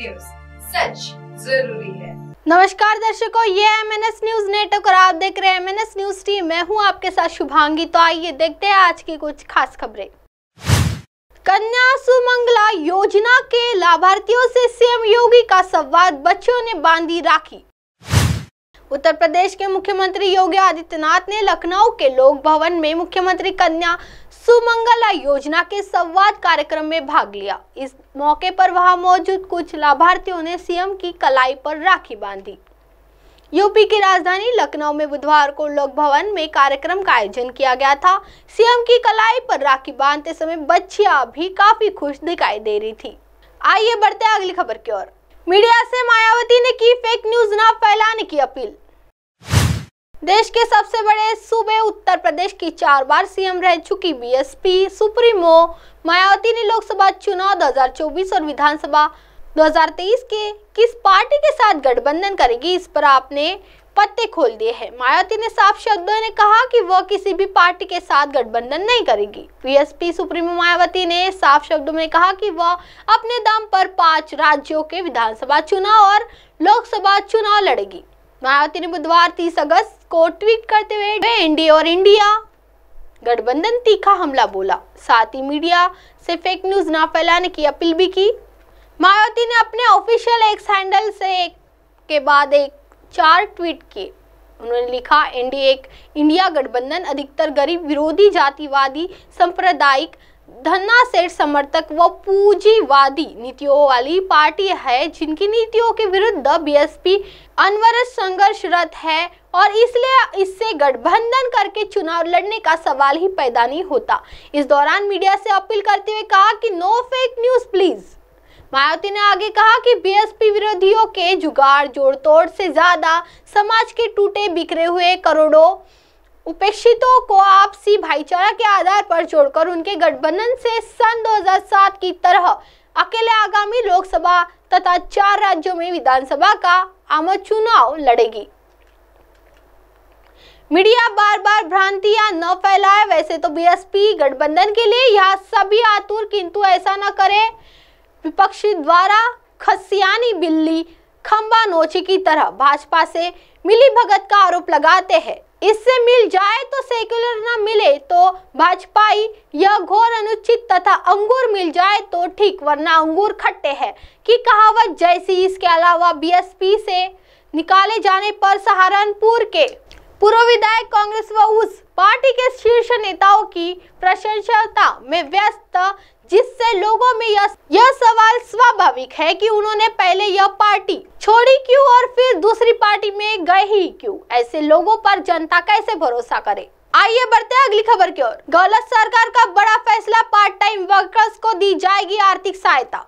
news सच जरूरी है नमस्कार दर्शकों ये M N S news network और आप देख रहे हैं M N S news team मैं हूँ आपके साथ शुभांगी तो आइए देखते हैं आज की कुछ खास खबरें कन्या सुमंगला योजना के लाभार्थियों से सीएम योगी का संवाद बच्चों ने बांधी राखी उत्तर प्रदेश के मुख्यमंत्री योगी आदित्यनाथ ने लखनऊ के लोक भवन में मुख्यमंत्री कन्या सुमंगला योजना के संवाद कार्यक्रम में भाग लिया इस मौके पर वहां मौजूद कुछ लाभार्थियों ने सीएम की कलाई पर राखी बांधी यूपी की राजधानी लखनऊ में बुधवार को लोक भवन में कार्यक्रम का आयोजन किया गया था सीएम की कलाई पर राखी बांधते समय बच्चिया भी काफी खुश दिखाई दे रही थी आइए बढ़ते अगली खबर की ओर मीडिया से मायावती ने की फेक न्यूज न फैलाने की अपील देश के सबसे बड़े सूबे उत्तर प्रदेश की चार बार सीएम रह चुकी बीएसपी सुप्रीमो मायावती ने लोकसभा चुनाव 2024 और विधानसभा 2023 के किस पार्टी के साथ गठबंधन करेगी इस पर आपने पत्ते खोल दिए हैं मायावती ने साफ शब्दों ने कहा कि वह किसी भी पार्टी के साथ गठबंधन नहीं करेगी वीएसपी सुप्रीमो मायावती ने साफ शब्दों में कहा कि वह अपने दम पर पांच राज्यों के विधानसभा चुनाव और लोकसभा चुनाव लड़ेगी मायावती ने बुधवार तीस अगस्त को ट्वीट करते हुए वे इंडिया और इंडिया गठबंधन तीखा हमला बोला साथ ही मीडिया से फेक न्यूज ना फैलाने की अपील भी की मायावती ने अपने ऑफिशियल एक्स हैंडल से एक के बाद एक चार ट्वीट किए उन्होंने लिखा एनडीए एक इंडिया गठबंधन अधिकतर गरीब विरोधी जातिवादी सांप्रदायिक धन्ना सेठ समर्थक व पूंजीवादी नीतियों वाली पार्टी है जिनकी नीतियों के विरुद्ध बीएसपी अनवरत संघर्षरत है और इसलिए इससे गठबंधन करके चुनाव लड़ने का सवाल ही पैदा नहीं होता इस दौरान मीडिया से अपील करते हुए कहा कि no fake news please Mayawati ने आगे कहा कि बीएसपी विरोधियों के जुगाड़ जोड़ तोड़ से ज्यादा समाज के टूटे बिखरे हुए करोड़ों उपेक्षितों को आपसी भाईचारा के आधार पर जोड़कर उनके गठबंधन से सन 2007 की तरह अकेले आगामी लोकसभा तथा चार राज्यों में विधानसभा का आमद चुनाव लड़ेगी मीडिया बार बार भ्रांतियां न फैलाए वैसे तो बीएसपी गठबंधन के लिए यह सभी आतुर किंतु ऐसा न करे विपक्षी द्वारा खसियानी बिल्ली खम्बा नोची की तरह भाजपा से मिली भगत का आरोप लगाते हैं इससे मिल जाए तो सेक्युलर न मिले तो भाजपाई यह घोर अनुचित तथा अंगूर मिल जाए तो ठीक वरना अंगूर खट्टे हैं कि कहावत जैसी इसके अलावा बीएसपी से निकाले जाने पर सहारनपुर के पूर्व विधायक कांग्रेस व उस पार्टी के शीर्ष नेताओं की प्रशंसता में व्यस्त जिससे लोगों में यह यह सवाल स्वाभाविक है कि उन्होंने पहले यह पार्टी छोड़ी क्यों और फिर दूसरी पार्टी में गए ही क्यों ऐसे लोगों पर जनता कैसे भरोसा करे आइए बढ़ते हैं अगली खबर की ओर गलत सरकार का बड़ा फैसला पार्ट टाइम वर्कर्स को दी जाएगी आर्थिक सहायता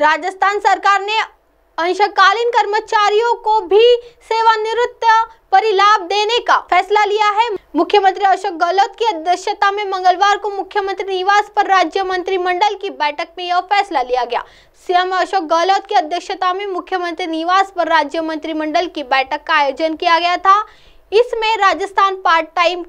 राजस्थान सरकार ने अंशकालीन कर्मचारियों को भी सेवा फैसला लिया है मुख्यमंत्री अशोक गहलोत की अध्यक्षता में मंगलवार को मुख्यमंत्री निवास पर राज्य मंत्रिमंडल की बैठक में यह फैसला लिया गया सीएम अशोक गहलोत की अध्यक्षता में मुख्यमंत्री निवास पर राज्य मंत्रिमंडल की बैठक का आयोजन किया गया था इसमें Rajasthan part time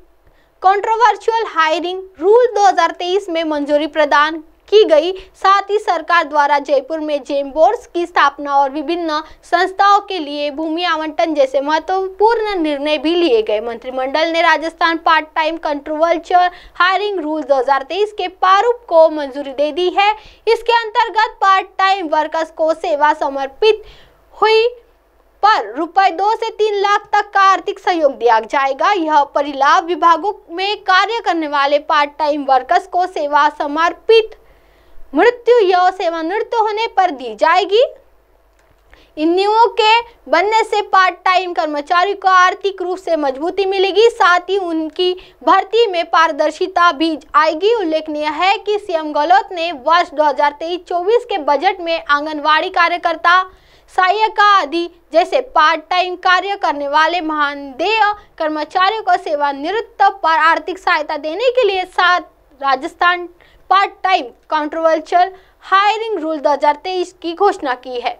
controversial hiring rule 2023 में मंजूरी प्रदान की गई साथ ही सरकार द्वारा जयपुर में जेम बोर्ड की स्थापना और विभिन्न संस्थाओं के लिए भूमि आवंटन जैसे महत्वपूर्ण निर्णय भी लिए गए मंत्रिमंडल ने Rajasthan part time controversial hiring rule 2023 के प्रारूप को मंजूरी दे दी है इसके अंतर्गत पार्ट टाइम वर्कर्स को सेवा समर्पित हुई पर रुपए दो से तीन लाख तक का आर्थिक सहयोग दिया जाएगा यह परिलाभ विभागों में कार्य करने वाले पार्ट टाइम वर्कर्स को सेवा समर्पित मृत्यु यह सेवा होने पर दी जाएगी इन नियमों के बनने से पार्ट टाइम कर्मचारी को आर्थिक रूप से मजबूती मिलेगी साथ ही उनकी भर्ती में पारदर्शिता भी आएगी उल्लेखनीय है कि सीएम गहलोत ने वर्ष 2023-24 के बजट में आंगनवाड़ी कार्यकर्ता सहायिका आदि जैसे पार्ट टाइम कार्य करने वाले महानदेय कर्मचारियों को सेवानिवृत्त पर आर्थिक सहायता देने के लिए सात Rajasthan part time controversial hiring rule 2023 की घोषणा की है